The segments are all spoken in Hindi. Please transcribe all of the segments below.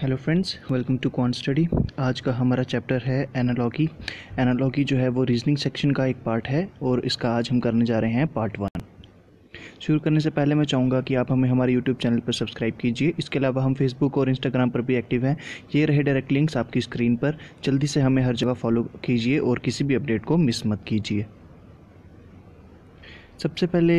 hello friends welcome to con study आज का हमारा चैप्टर है एनालॉगी एनालॉगी जो है वो रीजनिंग सेक्शन का एक पार्ट है और इसका आज हम करने जा रहे हैं पार्ट वन शुरू करने से पहले मैं चाहूँगा कि आप हमें हमारे यूट्यूब चैनल पर सब्सक्राइब कीजिए इसके अलावा हम फेसबुक और इंस्टाग्राम पर भी एक्टिव हैं ये रहे डायरेक्ट लिंक्स आपकी स्क्रीन पर जल्दी से हमें हर जगह फॉलो कीजिए और किसी भी अपडेट को मिस मत कीजिए सबसे पहले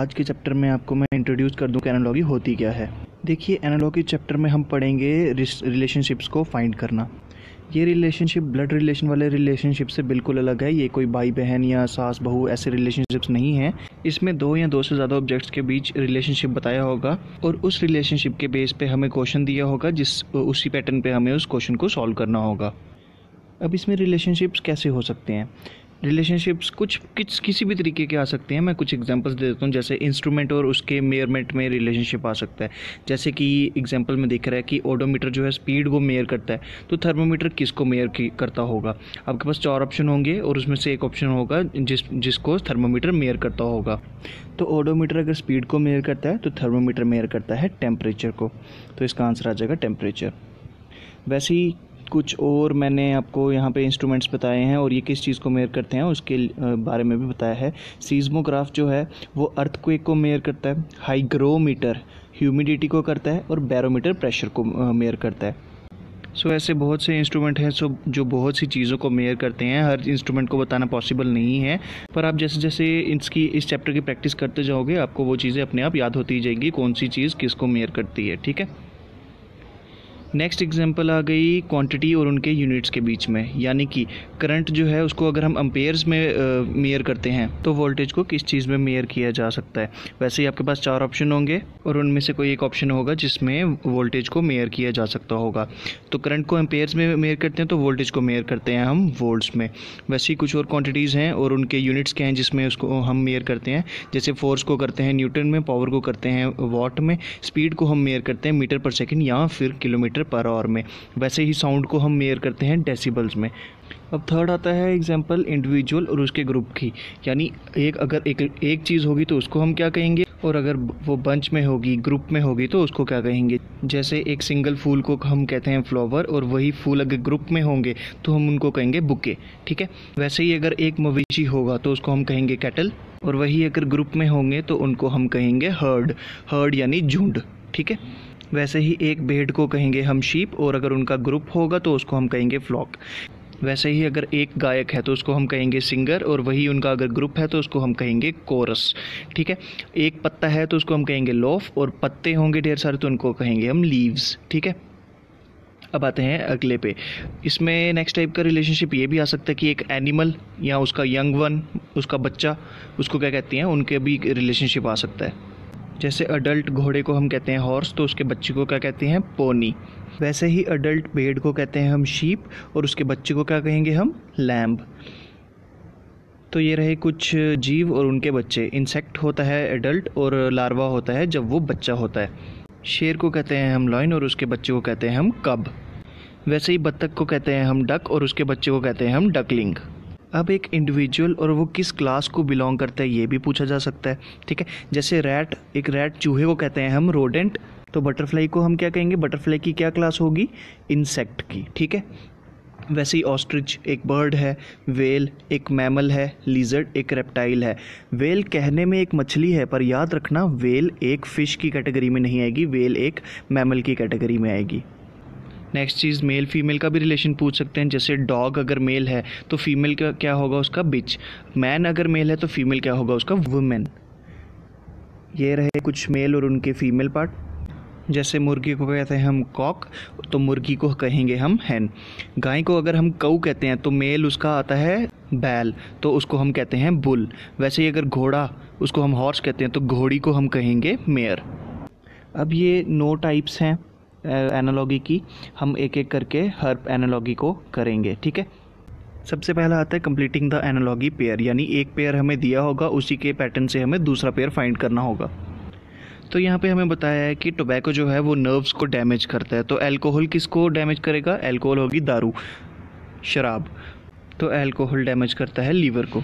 आज के चैप्टर में आपको मैं इंट्रोड्यूस कर दूँ कि एनालॉगी होती क्या है देखिए के चैप्टर में हम पढ़ेंगे रिलेशनशिप्स को फाइंड करना ये रिलेशनशिप ब्लड रिलेशन वाले रिलेशनशिप से बिल्कुल अलग है ये कोई भाई बहन या सास बहू ऐसे रिलेशनशिप्स नहीं हैं इसमें दो या दो से ज़्यादा ऑब्जेक्ट्स के बीच रिलेशनशिप बताया होगा और उस रिलेशनशिप के बेस पे हमें क्वेश्चन दिया होगा जिस उसी पैटर्न पे हमें उस क्वेश्चन को सॉल्व करना होगा अब इसमें रिलेशनशिप्स कैसे हो सकते हैं रिलेशनशिप्स कुछ किस किसी भी तरीके के आ सकते हैं मैं कुछ एग्जांपल्स दे देता हूँ जैसे इंस्ट्रूमेंट और उसके मेयरमेंट में रिलेशनशिप आ सकता है जैसे कि एग्जांपल में देख रहा है कि ओडोमीटर जो है स्पीड को मेयर करता है तो थर्मोमीटर किसको मेयर करता होगा आपके पास चार ऑप्शन होंगे और उसमें से एक ऑप्शन होगा जिस जिसको थर्मोमीटर मेयर करता होगा तो ओडोमीटर अगर स्पीड को मेयर करता है तो थर्मोमीटर मेयर करता है टेम्परेचर को तो इसका आंसर आ जाएगा टेम्परेचर वैसे ही कुछ और मैंने आपको यहाँ पे इंस्ट्रूमेंट्स बताए हैं और ये किस चीज़ को मेयर करते हैं उसके बारे में भी बताया है सीज्मोग्राफ जो है वो अर्थक्वेक को मेयर करता है हाइग्रोमीटर ह्यूमिडिटी को करता है और बैरोमीटर प्रेशर को मेयर करता है सो so, ऐसे बहुत से इंस्ट्रूमेंट हैं सो जो बहुत सी चीज़ों को मेयर करते हैं हर इंस्ट्रूमेंट को बताना पॉसिबल नहीं है पर आप जैसे जैसे इसकी इस चैप्टर की प्रैक्टिस करते जाओगे आपको वो चीज़ें अपने आप याद होती जाएंगी कौन सी चीज़ किसको मेयर करती है ठीक है नेक्स्ट एग्जांपल आ गई क्वांटिटी और उनके यूनिट्स के बीच में यानी कि करंट जो है उसको अगर हम अम्पेयर्स में मेयर करते हैं तो वोल्टेज को किस चीज़ में मेयर किया जा सकता है वैसे ही आपके पास चार ऑप्शन होंगे और उनमें से कोई एक ऑप्शन होगा जिसमें वोल्टेज को मेयर किया जा सकता होगा तो करंट को एम्पेयर्स में मेयर करते हैं तो वोल्टेज को मेयर करते हैं हम वोल्ट्स में वैसे ही कुछ और क्वान्टिटीज़ हैं और उनके यूनिट्स के हैं जिसमें उसको हम मेयर करते हैं जैसे फोर्स को करते हैं न्यूटन में पावर को करते हैं वॉट में स्पीड को हम मेयर करते हैं मीटर पर सेकेंड या फिर किलोमीटर पर आवर में वैसे ही साउंड को हम मेयर करते हैं डेसीबल्स में अब थर्ड आता है एग्जाम्पल इंडिविजुअल और उसके ग्रुप की यानी एक अगर एक एक चीज़ होगी तो उसको हम क्या कहेंगे और अगर वो बंच में होगी ग्रुप में होगी तो उसको क्या कहेंगे जैसे एक सिंगल फूल को हम कहते हैं फ्लावर और वही फूल अगर ग्रुप में होंगे तो हम उनको कहेंगे बुके ठीक है वैसे ही अगर एक मवेशी होगा तो उसको हम कहेंगे कैटल और वही अगर ग्रुप में होंगे तो उनको हम कहेंगे हर्ड हर्ड यानी झुंड ठीक है वैसे ही एक भेड़ को कहेंगे हम शीप और अगर उनका ग्रुप होगा तो उसको हम कहेंगे फ्लॉक वैसे ही अगर एक गायक है तो उसको हम कहेंगे सिंगर और वही उनका अगर ग्रुप है तो उसको हम कहेंगे कोरस ठीक है एक पत्ता है तो उसको हम कहेंगे लोफ और पत्ते होंगे ढेर सारे तो उनको कहेंगे हम लीव्स ठीक है अब आते हैं अगले पे इसमें नेक्स्ट टाइप का रिलेशनशिप ये भी आ सकता है कि एक एनिमल या उसका यंग वन उसका बच्चा उसको क्या कहती हैं उनके भी रिलेशनशिप आ सकता है जैसे अडल्ट घोड़े को हम कहते हैं हॉर्स तो उसके बच्चे को क्या कहते हैं पोनी वैसे ही अडल्ट भेड़ को कहते हैं हम शीप और उसके बच्चे को क्या कहेंगे हम लैम्ब तो ये रहे कुछ जीव और उनके बच्चे इंसेक्ट होता है एडल्ट और लार्वा होता है जब वो बच्चा होता है शेर को कहते हैं हम लॉइन और उसके बच्चे को कहते हैं हम कब वैसे ही बत्तख को कहते हैं हम डक और उसके बच्चे को कहते हैं हम डकलिंग अब एक इंडिविजुअल और वो किस क्लास को बिलोंग करता है ये भी पूछा जा सकता है ठीक है जैसे रैट एक रैट चूहे को कहते हैं हम रोडेंट तो बटरफ्लाई को हम क्या कहेंगे बटरफ्लाई की क्या क्लास होगी इंसेक्ट की ठीक है वैसे ही ऑस्ट्रिच एक बर्ड है वेल एक मैमल है लीजर्ड एक रेप्टाइल है वेल कहने में एक मछली है पर याद रखना वेल एक फ़िश की कैटेगरी में नहीं आएगी वेल एक मैमल की कैटेगरी में आएगी नेक्स्ट चीज़ मेल फीमेल का भी रिलेशन पूछ सकते हैं जैसे डॉग अगर मेल है तो फीमेल का क्या होगा उसका बिच मैन अगर मेल है तो फीमेल क्या होगा उसका वुमेन ये रहे कुछ मेल और उनके फीमेल पार्ट जैसे मुर्गी को कहते हैं हम कॉक तो मुर्गी को कहेंगे हम हैन गाय को अगर हम कऊ कहते हैं तो मेल उसका आता है बैल तो उसको हम कहते हैं बुल वैसे ही अगर घोड़ा उसको हम हॉर्स कहते हैं तो घोड़ी को हम कहेंगे मेयर अब ये नो टाइप्स हैं एनालॉगी की हम एक एक करके हर एनालॉगी को करेंगे ठीक है सबसे पहला आता है कंप्लीटिंग द एनालॉगी पेयर यानी एक पेयर हमें दिया होगा उसी के पैटर्न से हमें दूसरा पेयर फाइंड करना होगा तो यहाँ पे हमें बताया है कि टोबैको जो है वो नर्व्स को डैमेज करता है तो अल्कोहल किसको डैमेज करेगा अल्कोहल होगी दारू शराब तो अल्कोहल डैमेज करता है लीवर को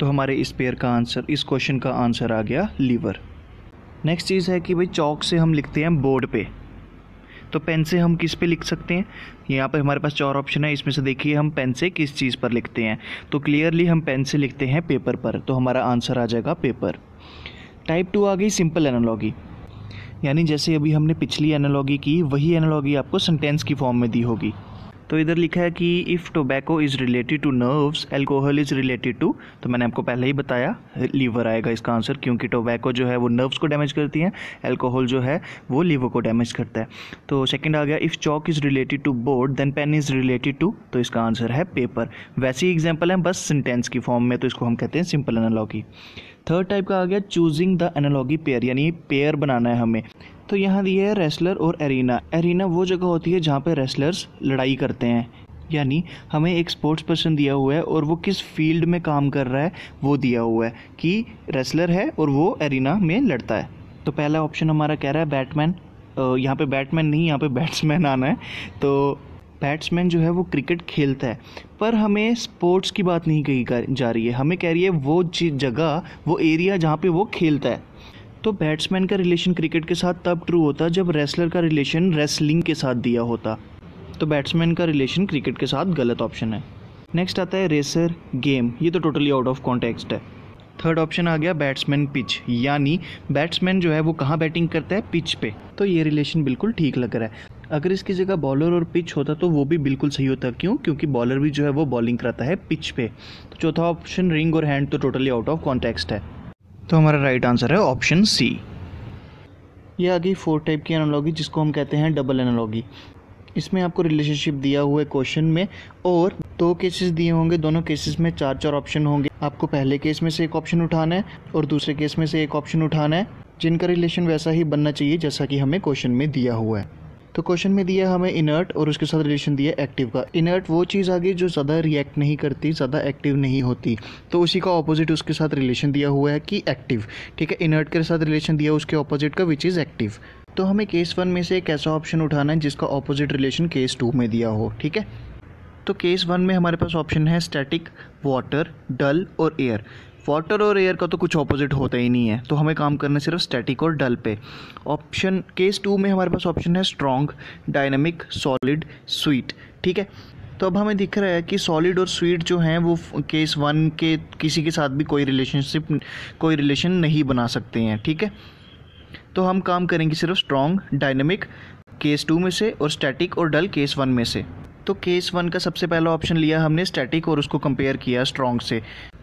तो हमारे इस पेयर का आंसर इस क्वेश्चन का आंसर आ गया लीवर नेक्स्ट चीज़ है कि भाई चौक से हम लिखते हैं बोर्ड पे तो पेन से हम किस पे लिख सकते हैं यहाँ पर हमारे पास चार ऑप्शन है इसमें से देखिए हम पेन से किस चीज़ पर लिखते हैं तो क्लियरली हम पेन से लिखते हैं पेपर पर तो हमारा आंसर आ जाएगा पेपर टाइप टू आ गई सिंपल एनालॉगी यानी जैसे अभी हमने पिछली एनालॉगी की वही एनालॉगी आपको सेंटेंस की फॉर्म में दी होगी तो इधर लिखा है कि if tobacco is related to nerves alcohol is related to तो मैंने आपको पहले ही बताया लीवर आएगा इसका आंसर क्योंकि टोबैको जो है वो नर्व्स को डैमेज करती है एल्कोहल जो है वो लीवर को डैमेज करता है तो सेकेंड आ गया if chalk is related to board then pen is related to तो इसका आंसर है पेपर वैसी एग्जाम्पल है बस सेंटेंस की फॉर्म में तो इसको हम कहते हैं सिंपल एनालॉगी थर्ड टाइप का आ गया चूजिंग द एनालॉगी पेयर यानी पेयर बनाना है हमें तो यहाँ दिया है रेसलर और एरिना एरिना वो जगह होती है जहाँ पे रेसलर्स लड़ाई करते हैं यानी हमें एक स्पोर्ट्स पर्सन दिया हुआ है और वो किस फील्ड में काम कर रहा है वो दिया हुआ है कि रेसलर है और वो एरिना में लड़ता है तो पहला ऑप्शन हमारा कह रहा है बैटमैन यहाँ पे बैटमैन नहीं यहाँ पे बैट्समैन आना है तो बैट्समैन जो है वो क्रिकेट खेलता है पर हमें स्पोर्ट्स की बात नहीं कही जा रही है हमें कह रही है वो जगह वो एरिया जहाँ पे वो खेलता है तो बैट्समैन का रिलेशन क्रिकेट के साथ तब ट्रू होता जब रेसलर का रिलेशन रेसलिंग के साथ दिया होता तो बैट्समैन का रिलेशन क्रिकेट के साथ गलत ऑप्शन है नेक्स्ट आता है रेसर गेम ये तो टोटली आउट ऑफ कॉन्टेक्स्ट है थर्ड ऑप्शन आ गया बैट्समैन पिच यानी बैट्समैन जो है वो कहाँ बैटिंग करता है पिच पे तो ये रिलेशन बिल्कुल ठीक लग रहा है अगर इसकी जगह बॉलर और पिच होता तो वो भी बिल्कुल सही होता क्यों क्योंकि बॉलर भी जो है वो बॉलिंग कराता है पिच पे तो चौथा ऑप्शन रिंग और हैंड तो टोटली आउट ऑफ कॉन्टेक्स्ट है तो हमारा राइट आंसर है ऑप्शन सी ये आ गई फोर टाइप की एनालॉगी जिसको हम कहते हैं डबल एनालॉगी इसमें आपको रिलेशनशिप दिया हुआ है क्वेश्चन में और दो केसेस दिए होंगे दोनों केसेस में चार चार ऑप्शन होंगे आपको पहले केस में से एक ऑप्शन उठाना है और दूसरे केस में से एक ऑप्शन उठाना है जिनका रिलेशन वैसा ही बनना चाहिए जैसा कि हमें क्वेश्चन में दिया हुआ है तो क्वेश्चन में दिया हमें इनर्ट और उसके साथ रिलेशन दिया एक्टिव का इनर्ट वो चीज़ आ गई जो ज़्यादा रिएक्ट नहीं करती ज़्यादा एक्टिव नहीं होती तो उसी का ऑपोजिट उसके साथ रिलेशन दिया हुआ है कि एक्टिव ठीक है इनर्ट के साथ रिलेशन दिया उसके ऑपोजिट का विच इज़ एक्टिव तो हमें केस वन में से एक ऐसा ऑप्शन उठाना है जिसका ऑपोजिट रिलेशन केस टू में दिया हो ठीक है तो केस वन में हमारे पास ऑप्शन है स्टैटिक वाटर डल और एयर वाटर और एयर का तो कुछ ऑपोजिट होता ही नहीं है तो हमें काम करना है सिर्फ स्टैटिक और डल पे ऑप्शन केस टू में हमारे पास ऑप्शन है स्ट्रॉन्ग डायनेमिक सॉलिड स्वीट ठीक है तो अब हमें दिख रहा है कि सॉलिड और स्वीट जो हैं वो केस वन के किसी के साथ भी कोई रिलेशनशिप कोई रिलेशन नहीं बना सकते हैं ठीक है तो हम काम करेंगे सिर्फ स्ट्रॉन्ग डायनेमिक केस टू में से और स्टैटिक और डल केस वन में से तो केस वन का सबसे पहला ऑप्शन लिया हमने स्टैटिक और उसको कंपेयर किया स्ट्रॉन्ग से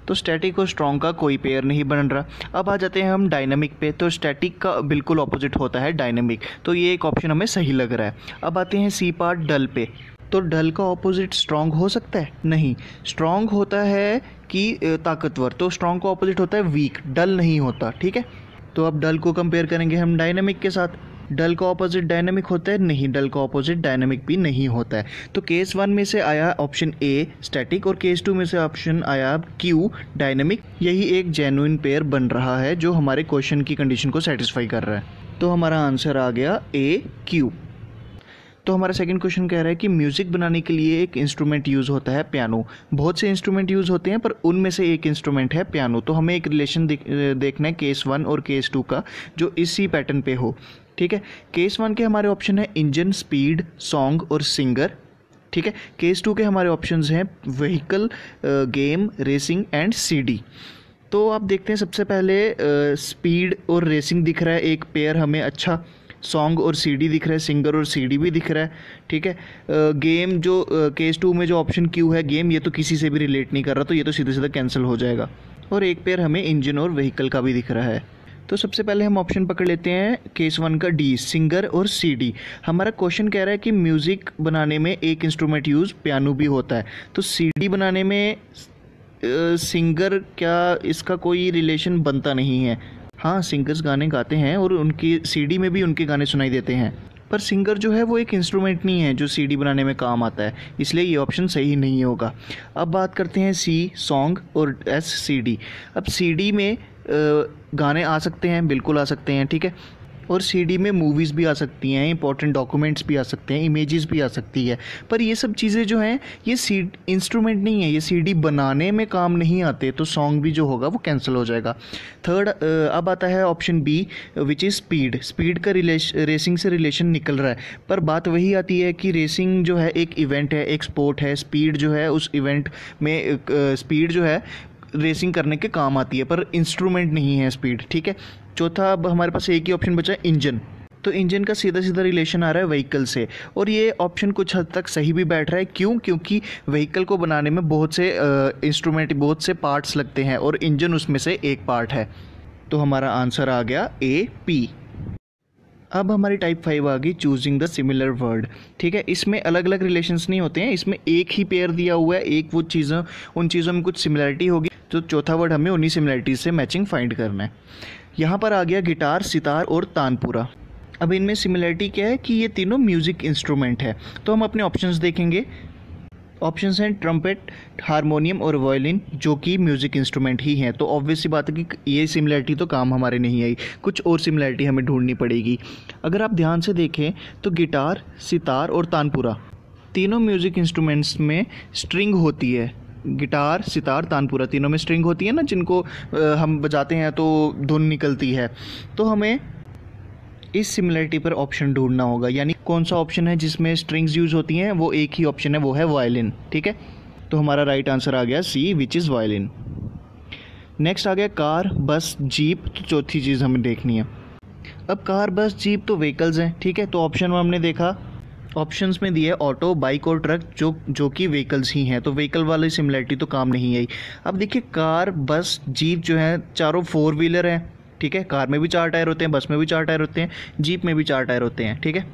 तो स्टैटिक और स्ट्रॉन्ग का कोई पेयर नहीं बन रहा अब आ जाते हैं हम डायनामिक पे तो स्टैटिक का बिल्कुल ऑपोजिट होता है डायनामिक तो ये एक ऑप्शन हमें सही लग रहा है अब आते हैं सी पार्ट डल पे तो डल का ऑपोजिट स्ट्रॉन्ग हो सकता है नहीं स्ट्रॉन्ग होता है कि ताकतवर तो स्ट्रॉन्ग का ऑपोजिट होता है वीक डल नहीं होता ठीक है तो अब डल को कंपेयर करेंगे हम डायनेमिक के साथ डल का ऑपोजिट डायनेमिक होता है नहीं डल का ऑपोजिट डायनेमिक भी नहीं होता है तो केस वन में से आया ऑप्शन ए स्टैटिक और केस टू में से ऑप्शन आया क्यू डायनेमिक यही एक जेन्युइन पेयर बन रहा है जो हमारे क्वेश्चन की कंडीशन को सेटिस्फाई कर रहा है तो हमारा आंसर आ गया ए क्यू तो हमारा सेकंड क्वेश्चन कह रहा है कि म्यूज़िक बनाने के लिए एक इंस्ट्रूमेंट यूज़ होता है पियानो बहुत से इंस्ट्रूमेंट यूज़ होते हैं पर उनमें से एक इंस्ट्रूमेंट है पियानो तो हमें एक रिलेशन देखना है केस वन और केस टू का जो इसी पैटर्न पे हो ठीक है केस वन के हमारे ऑप्शन है इंजन स्पीड सॉन्ग और सिंगर ठीक है केस टू के हमारे ऑप्शंस हैं vehicle game racing and CD तो आप देखते हैं सबसे पहले स्पीड और रेसिंग दिख रहा है एक पेयर हमें अच्छा सॉन्ग और सीडी दिख रहा है सिंगर और सीडी भी दिख रहा है ठीक है गेम जो केस टू में जो ऑप्शन क्यू है गेम ये तो किसी से भी रिलेट नहीं कर रहा तो ये तो सीधे सीधा कैंसिल हो जाएगा और एक पेयर हमें इंजन और व्हीकल का भी दिख रहा है तो सबसे पहले हम ऑप्शन पकड़ लेते हैं केस वन का डी सिंगर और सी डी हमारा क्वेश्चन कह रहा है कि म्यूज़िक बनाने में एक इंस्ट्रूमेंट यूज़ पियानो भी होता है तो सी डी बनाने में सिंगर क्या इसका कोई रिलेशन बनता नहीं है हाँ सिंगर्स गाने गाते हैं और उनकी सीडी में भी उनके गाने सुनाई देते हैं पर सिंगर जो है वो एक इंस्ट्रूमेंट नहीं है जो सीडी बनाने में काम आता है इसलिए ये ऑप्शन सही नहीं होगा अब बात करते हैं सी सॉन्ग और एस सीडी अब सीडी में गाने आ सकते हैं बिल्कुल आ सकते हैं ठीक है और सीडी में मूवीज़ भी आ सकती हैं इंपॉर्टेंट डॉक्यूमेंट्स भी आ सकते हैं इमेजेस भी आ सकती है पर ये सब चीज़ें जो हैं ये सी इंस्ट्रूमेंट नहीं है ये सीडी बनाने में काम नहीं आते तो सॉन्ग भी जो होगा वो कैंसिल हो जाएगा थर्ड अब आता है option B which is speed speed का रिलेश रेसिंग से रिलेशन निकल रहा है पर बात वही आती है कि रेसिंग जो है एक इवेंट है एक स्पोर्ट है स्पीड जो है उस इवेंट में स्पीड जो है रेसिंग करने के काम आती है पर इंस्ट्रूमेंट नहीं है स्पीड ठीक है चौथा अब हमारे पास एक ही ऑप्शन बचा है इंजन तो इंजन का सीधा सीधा रिलेशन आ रहा है व्हीकल से और ये ऑप्शन कुछ हद तक सही भी बैठ रहा है क्यों क्योंकि व्हीकल को बनाने में बहुत से इंस्ट्रूमेंट बहुत से पार्ट्स लगते हैं और इंजन उसमें से एक पार्ट है तो हमारा आंसर आ गया ए पी अब हमारी टाइप फाइव आ गई चूजिंग द सिमिलर वर्ड ठीक है इसमें अलग अलग रिलेशंस नहीं होते हैं इसमें एक ही पेयर दिया हुआ है एक वो चीज़ों उन चीज़ों में कुछ सिमिलरिटी होगी तो चौथा वर्ड हमें उन्हीं सिमिलरिटीज से मैचिंग फाइंड करना है यहाँ पर आ गया गिटार सितार और तानपुरा अब इनमें सिमिलरिटी क्या है कि ये तीनों म्यूज़िक इंस्ट्रूमेंट है तो हम अपने ऑप्शंस देखेंगे ऑप्शंस हैं ट्रम्पेट हारमोनियम और वायलिन जो कि म्यूज़िक इंस्ट्रूमेंट ही हैं तो ऑब्वियसली बात है कि ये सिमिलरिटी तो काम हमारे नहीं आई कुछ और सिमिलरिटी हमें ढूंढनी पड़ेगी अगर आप ध्यान से देखें तो गिटार सितार और तानपुरा तीनों म्यूज़िक इंस्ट्रूमेंट्स में स्ट्रिंग होती है गिटार सितार तानपुरा तीनों में स्ट्रिंग होती है ना जिनको हम बजाते हैं तो धुन निकलती है तो हमें इस सिमिलरिटी पर ऑप्शन ढूंढना होगा यानी कौन सा ऑप्शन है जिसमें स्ट्रिंग्स यूज़ होती हैं वो एक ही ऑप्शन है वो है वायलिन ठीक है तो हमारा राइट आंसर आ गया C which is violin next आ गया कार बस जीप तो चौथी चीज़ हमें देखनी है अब कार बस जीप तो व्हीकल्स हैं ठीक है तो ऑप्शन में हमने देखा ऑप्शंस में दिया है ऑटो बाइक और ट्रक जो जो कि व्हीकल्स ही हैं तो व्हीकल वाली सिमिलरिटी तो काम नहीं आई अब देखिए कार बस जीप जो है चारों फोर व्हीलर हैं ठीक है कार में भी चार टायर होते हैं बस में भी चार टायर होते हैं जीप में भी चार टायर होते हैं ठीक है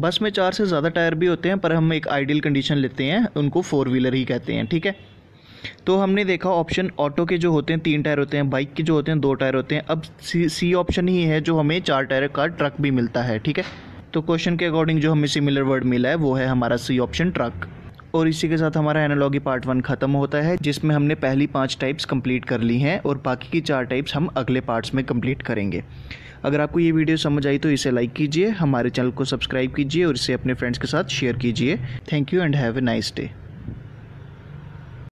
बस में चार से ज़्यादा टायर भी होते हैं पर हम एक आइडियल कंडीशन लेते हैं उनको फोर व्हीलर ही कहते हैं ठीक है तो हमने देखा ऑप्शन ऑटो के जो होते हैं तीन टायर होते हैं बाइक के जो होते हैं दो टायर होते हैं अब सी सी ऑप्शन ही है जो हमें चार टायर का ट्रक भी मिलता है ठीक है तो क्वेश्चन के अकॉर्डिंग जो हमें सिमिलर वर्ड मिला है वो है हमारा सी ऑप्शन ट्रक और इसी के साथ हमारा एनालॉगी पार्ट वन खत्म होता है जिसमें हमने पहली पांच टाइप्स कंप्लीट कर ली हैं और बाकी की चार टाइप्स हम अगले पार्ट्स में कंप्लीट करेंगे अगर आपको ये वीडियो समझ आई तो इसे लाइक कीजिए हमारे चैनल को सब्सक्राइब कीजिए और इसे अपने फ्रेंड्स के साथ शेयर कीजिए thank you and have a nice day